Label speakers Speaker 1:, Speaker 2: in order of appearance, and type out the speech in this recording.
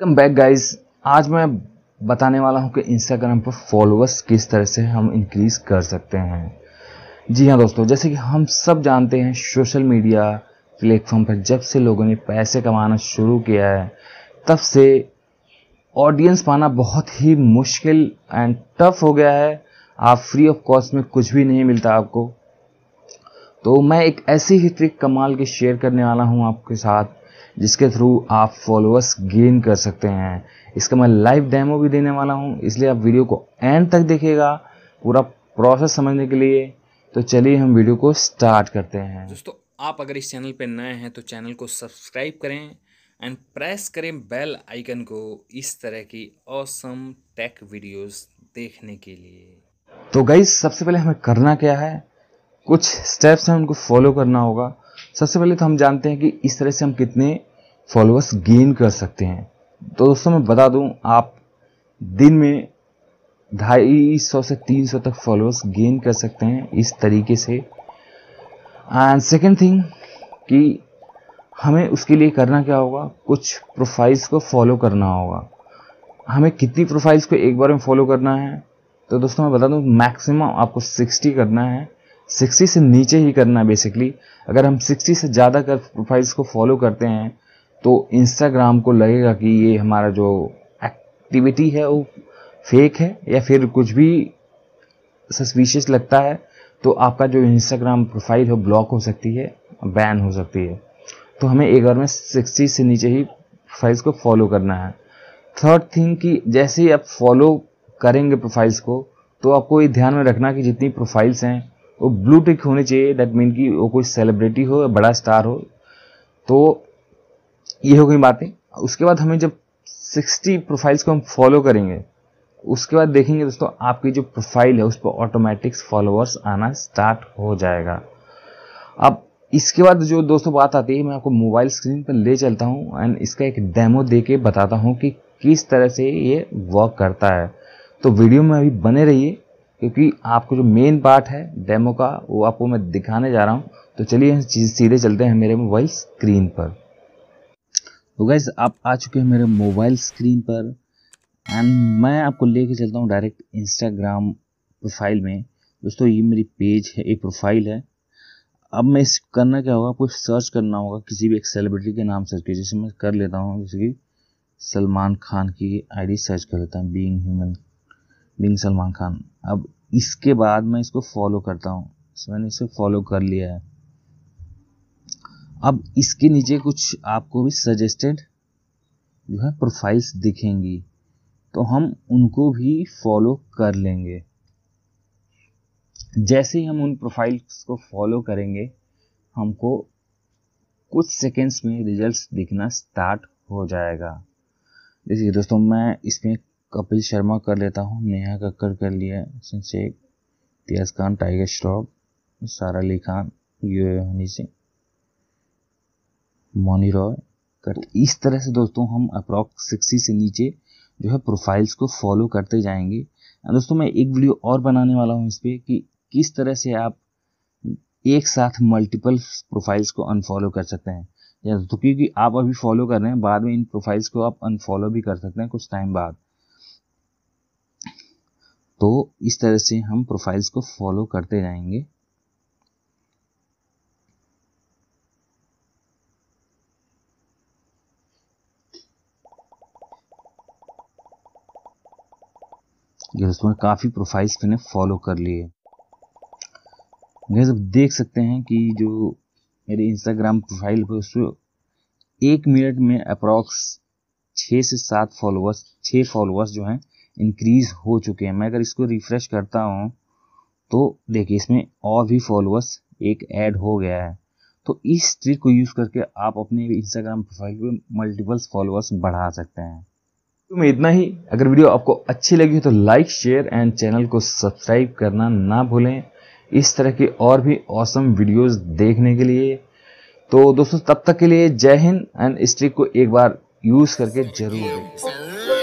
Speaker 1: come back guys आज मैं बताने वाला हूं कि इंस्टाग्राम पर फॉलोअर्स किस तरह से हम इंक्रीज कर सकते हैं जी हाँ दोस्तों जैसे कि हम सब जानते हैं सोशल मीडिया प्लेटफॉर्म पर जब से लोगों ने पैसे कमाना शुरू किया है तब से ऑडियंस पाना बहुत ही मुश्किल एंड टफ हो गया है आप फ्री ऑफ कॉस्ट में कुछ भी नहीं मिलता आपको तो मैं एक ऐसी ही ट्रिक कमाल की शेयर करने वाला हूँ आपके साथ जिसके थ्रू आप फॉलोअर्स गेन कर सकते हैं इसका मैं लाइव डेमो भी देने वाला हूँ इसलिए आप वीडियो को एंड तक देखिएगा पूरा प्रोसेस समझने के लिए तो चलिए हम वीडियो को स्टार्ट करते हैं दोस्तों आप अगर इस चैनल पर नए हैं तो चैनल को सब्सक्राइब करें एंड प्रेस करें बेल आइकन को इस तरह की औसम टेक वीडियोस देखने के लिए तो गई सबसे पहले हमें करना क्या है कुछ स्टेप्स हैं उनको फॉलो करना होगा सबसे पहले तो हम जानते हैं कि इस तरह से हम कितने फॉलोअर्स गेन कर सकते हैं तो दोस्तों मैं बता दूं आप दिन में ढाई सौ से तीन सौ तक फॉलोअर्स गेन कर सकते हैं इस तरीके से एंड सेकेंड थिंग कि हमें उसके लिए करना क्या होगा कुछ प्रोफाइल्स को फॉलो करना होगा हमें कितनी प्रोफाइल्स को एक बार में फॉलो करना है तो दोस्तों मैं बता दूं मैक्सिमम आपको 60 करना है 60 से नीचे ही करना है बेसिकली अगर हम 60 से ज़्यादा कर प्रोफाइल्स को फॉलो करते हैं तो इंस्टाग्राम को लगेगा कि ये हमारा जो एक्टिविटी है वो फेक है या फिर कुछ भी सस्पिशियस लगता है तो आपका जो इंस्टाग्राम प्रोफाइल है ब्लॉक हो सकती है बैन हो सकती है तो हमें एक बार में सिक्सटी से नीचे ही प्रोफाइल्स को फॉलो करना है थर्ड थिंग कि जैसे ही आप फॉलो करेंगे प्रोफाइल्स को तो आपको ये ध्यान में रखना कि जितनी प्रोफाइल्स हैं वो ब्लू टिक होनी चाहिए डैट मीन कि वो कोई सेलिब्रिटी हो या बड़ा स्टार हो तो ये हो गई बातें उसके बाद हमें जब 60 प्रोफाइल्स को हम फॉलो करेंगे उसके बाद देखेंगे दोस्तों आपकी जो प्रोफाइल है उस पर ऑटोमेटिक्स फॉलोअर्स आना स्टार्ट हो जाएगा अब इसके बाद जो दोस्तों बात आती है मैं आपको मोबाइल स्क्रीन पर ले चलता हूँ एंड इसका एक डेमो दे के बताता हूँ कि किस तरह से ये वर्क करता है तो वीडियो में अभी बने रहिए क्योंकि आपको जो मेन पार्ट है डेमो का वो आपको मैं दिखाने जा रहा हूँ तो चलिए सीधे चलते हैं मेरे मोबाइल स्क्रीन पर तो गैस आप आ चुके हैं मेरे मोबाइल स्क्रीन पर एंड मैं आपको लेके चलता हूँ डायरेक्ट इंस्टाग्राम प्रोफाइल में दोस्तों ये मेरी पेज है एक प्रोफाइल है अब मैं इस करना क्या होगा आपको सर्च करना होगा किसी भी एक सेलिब्रिटी के नाम सर्च किया जैसे मैं कर लेता हूँ जैसे कि सलमान खान की आईडी सर्च कर लेता हूँ being human being Salman Khan अब इसके बाद मैं इसको फॉलो करता हूँ मैंने इसे फॉलो कर लिया है अब इसके नीचे कुछ आपको भी सजेस्टेड जो है प्रोफाइल्स दिखेंगी तो हम उनको भी फॉलो कर लेंगे जैसे ही हम उन प्रोफाइल्स को फॉलो करेंगे हमको कुछ सेकेंड्स में रिजल्ट्स दिखना स्टार्ट हो जाएगा देखिए दोस्तों मैं इसमें कपिल शर्मा कर लेता हूँ नेहा कक्कर कर लिया सिंह शेख तियास खान टाइगर श्रॉफ सारा अली खान ये हनी सिंह मोनी रॉय करते इस तरह से दोस्तों हम अप्रॉक्स सिक्सटी से नीचे जो है प्रोफाइल्स को फॉलो करते जाएंगे दोस्तों मैं एक वीडियो और बनाने वाला हूँ इस पर कि किस तरह से आप एक साथ मल्टीपल प्रोफाइल्स को अनफॉलो कर सकते हैं या तो क्योंकि आप अभी फॉलो कर रहे हैं बाद में इन प्रोफाइल्स को आप अनफॉलो भी कर सकते हैं कुछ टाइम बाद तो इस तरह से हम प्रोफाइल्स को फॉलो करते जाएंगे ये दोस्तों काफ़ी प्रोफाइल्स मैंने फॉलो कर लिए गैस अब देख सकते हैं कि जो मेरे इंस्टाग्राम प्रोफाइल पर उसमें एक मिनट में अप्रॉक्स छः से सात फॉलोअर्स छः फॉलोअर्स जो हैं इंक्रीज़ हो चुके हैं मैं अगर इसको रिफ़्रेश करता हूँ तो देखिए इसमें और भी फॉलोअर्स एक ऐड हो गया है तो इस ट्रिक को यूज़ करके आप अपने इंस्टाग्राम प्रोफाइल पर मल्टीपल्स फॉलोअर्स बढ़ा सकते हैं में इतना ही अगर वीडियो आपको अच्छी लगी हो तो लाइक शेयर एंड चैनल को सब्सक्राइब करना ना भूलें इस तरह की और भी औसम वीडियोस देखने के लिए तो दोस्तों तब तक के लिए जय हिंद एंड इस ट्रिक को एक बार यूज़ करके जरूर देखें